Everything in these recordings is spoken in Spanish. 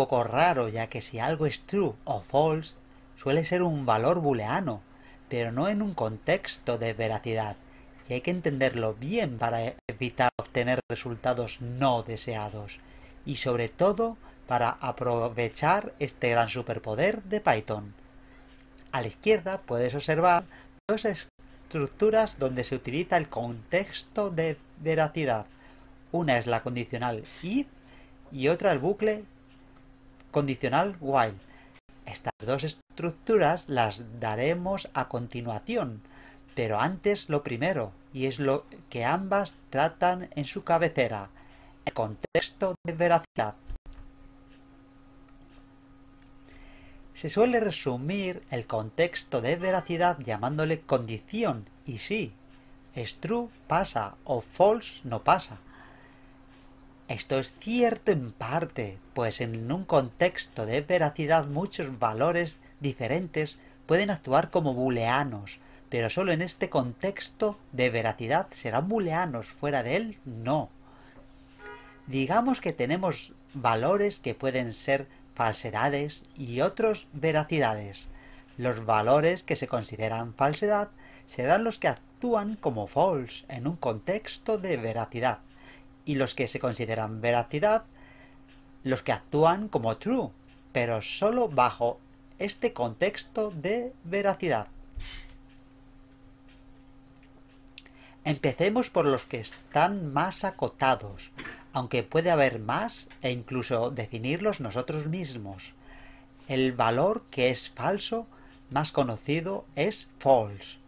poco raro, ya que si algo es true o false, suele ser un valor booleano, pero no en un contexto de veracidad, y hay que entenderlo bien para evitar obtener resultados no deseados, y sobre todo para aprovechar este gran superpoder de Python. A la izquierda puedes observar dos estructuras donde se utiliza el contexto de veracidad. Una es la condicional if y otra el bucle condicional while. Estas dos estructuras las daremos a continuación, pero antes lo primero, y es lo que ambas tratan en su cabecera, el contexto de veracidad. Se suele resumir el contexto de veracidad llamándole condición, y sí, es true pasa o false no pasa. Esto es cierto en parte, pues en un contexto de veracidad muchos valores diferentes pueden actuar como booleanos, pero solo en este contexto de veracidad serán booleanos, fuera de él no. Digamos que tenemos valores que pueden ser falsedades y otros veracidades. Los valores que se consideran falsedad serán los que actúan como false en un contexto de veracidad y los que se consideran veracidad los que actúan como true, pero solo bajo este contexto de veracidad. Empecemos por los que están más acotados, aunque puede haber más e incluso definirlos nosotros mismos. El valor que es falso, más conocido, es false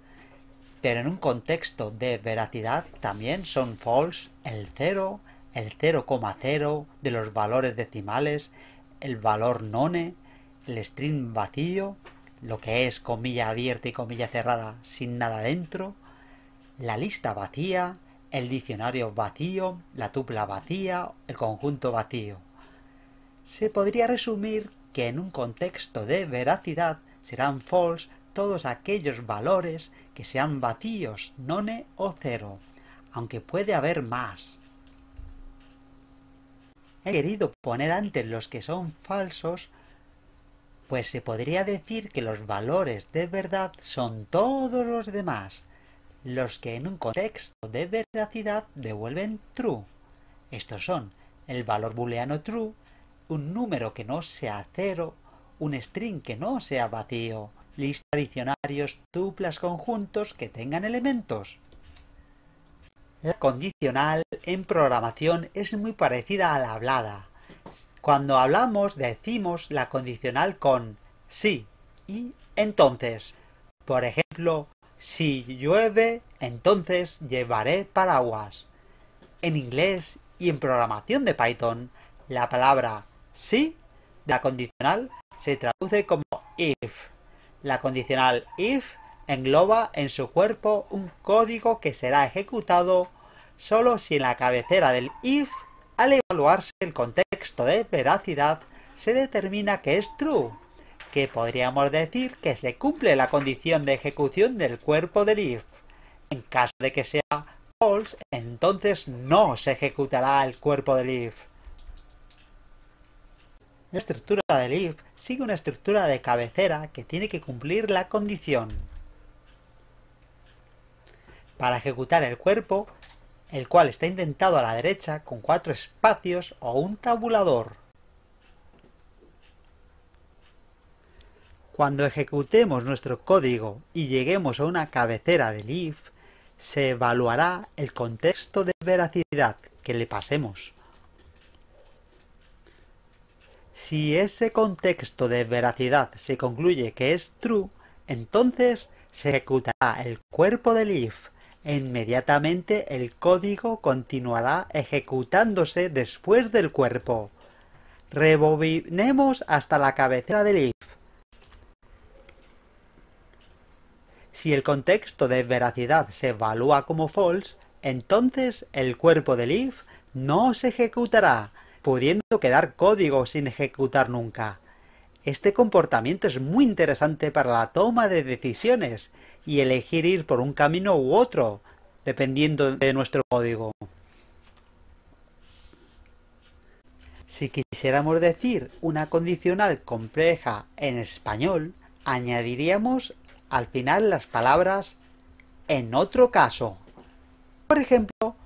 pero en un contexto de veracidad también son false el 0, el 0,0 de los valores decimales, el valor none, el string vacío, lo que es comilla abierta y comilla cerrada sin nada dentro, la lista vacía, el diccionario vacío, la tupla vacía, el conjunto vacío. Se podría resumir que en un contexto de veracidad serán false todos aquellos valores que sean vacíos, none o cero, aunque puede haber más. He querido poner antes los que son falsos, pues se podría decir que los valores de verdad son todos los demás, los que en un contexto de veracidad devuelven true. Estos son el valor booleano true, un número que no sea cero, un string que no sea vacío, lista diccionarios, duplas, conjuntos que tengan elementos. La condicional en programación es muy parecida a la hablada. Cuando hablamos decimos la condicional con sí y entonces. Por ejemplo, si llueve, entonces llevaré paraguas. En inglés y en programación de Python, la palabra sí de la condicional se traduce como if. La condicional if engloba en su cuerpo un código que será ejecutado solo si en la cabecera del if, al evaluarse el contexto de veracidad, se determina que es true, que podríamos decir que se cumple la condición de ejecución del cuerpo del if. En caso de que sea false, entonces no se ejecutará el cuerpo del if. La estructura del if sigue una estructura de cabecera que tiene que cumplir la condición. Para ejecutar el cuerpo, el cual está indentado a la derecha con cuatro espacios o un tabulador. Cuando ejecutemos nuestro código y lleguemos a una cabecera del if, se evaluará el contexto de veracidad que le pasemos. Si ese contexto de veracidad se concluye que es true, entonces se ejecutará el cuerpo del if inmediatamente el código continuará ejecutándose después del cuerpo. Rebobinemos hasta la cabecera del if. Si el contexto de veracidad se evalúa como false, entonces el cuerpo del if no se ejecutará, pudiendo quedar código sin ejecutar nunca. Este comportamiento es muy interesante para la toma de decisiones y elegir ir por un camino u otro, dependiendo de nuestro código. Si quisiéramos decir una condicional compleja en español, añadiríamos al final las palabras en otro caso. Por ejemplo,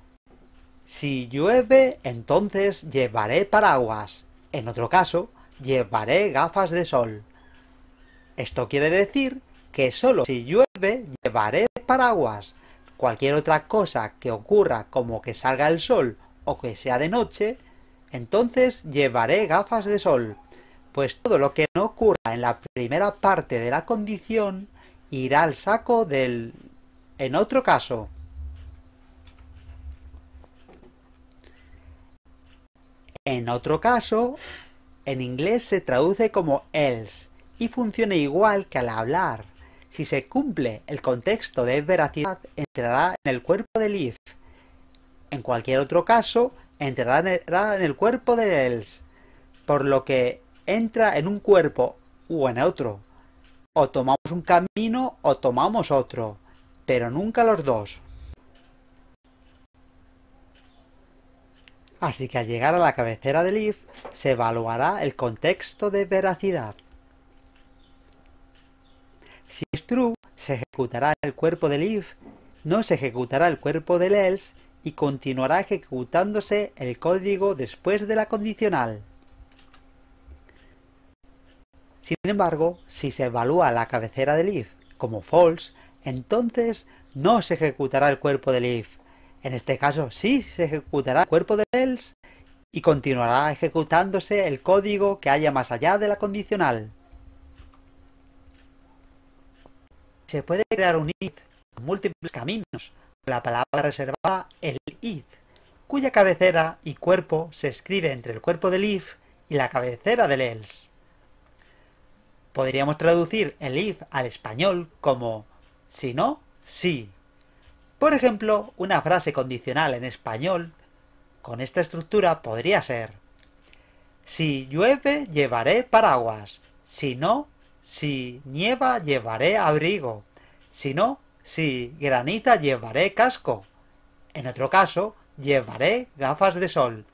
si llueve, entonces llevaré paraguas. En otro caso, llevaré gafas de sol. Esto quiere decir que solo si llueve, llevaré paraguas. Cualquier otra cosa que ocurra como que salga el sol o que sea de noche, entonces llevaré gafas de sol. Pues todo lo que no ocurra en la primera parte de la condición irá al saco del... En otro caso, En otro caso, en inglés se traduce como else y funciona igual que al hablar. Si se cumple el contexto de veracidad, entrará en el cuerpo del if. En cualquier otro caso, entrará en el cuerpo del else, por lo que entra en un cuerpo o en otro. O tomamos un camino o tomamos otro, pero nunca los dos. Así que al llegar a la cabecera del if, se evaluará el contexto de veracidad. Si es true, se ejecutará el cuerpo del if, no se ejecutará el cuerpo del else y continuará ejecutándose el código después de la condicional. Sin embargo, si se evalúa la cabecera del if como false, entonces no se ejecutará el cuerpo del if, en este caso, sí se ejecutará el cuerpo de else y continuará ejecutándose el código que haya más allá de la condicional. Se puede crear un IF con múltiples caminos, con la palabra reservada el if, cuya cabecera y cuerpo se escribe entre el cuerpo del if y la cabecera del else. Podríamos traducir el if al español como si no, sí. Por ejemplo, una frase condicional en español con esta estructura podría ser Si llueve, llevaré paraguas. Si no, si nieva, llevaré abrigo. Si no, si granita, llevaré casco. En otro caso, llevaré gafas de sol.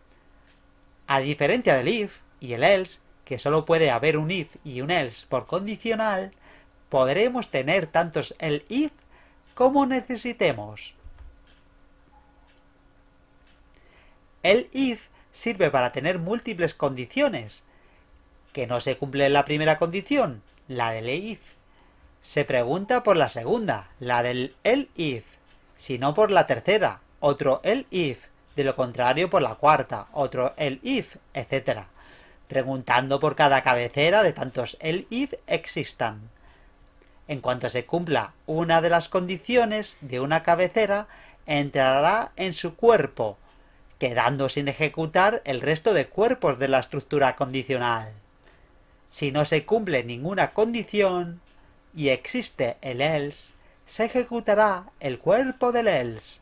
A diferencia del if y el else, que solo puede haber un if y un else por condicional, podremos tener tantos el if ¿Cómo necesitemos. El if sirve para tener múltiples condiciones. Que no se cumple la primera condición, la del if. Se pregunta por la segunda, la del el if. Si no por la tercera, otro el if. De lo contrario por la cuarta, otro el if, etc. Preguntando por cada cabecera de tantos el if existan. En cuanto se cumpla una de las condiciones de una cabecera, entrará en su cuerpo, quedando sin ejecutar el resto de cuerpos de la estructura condicional. Si no se cumple ninguna condición y existe el else, se ejecutará el cuerpo del else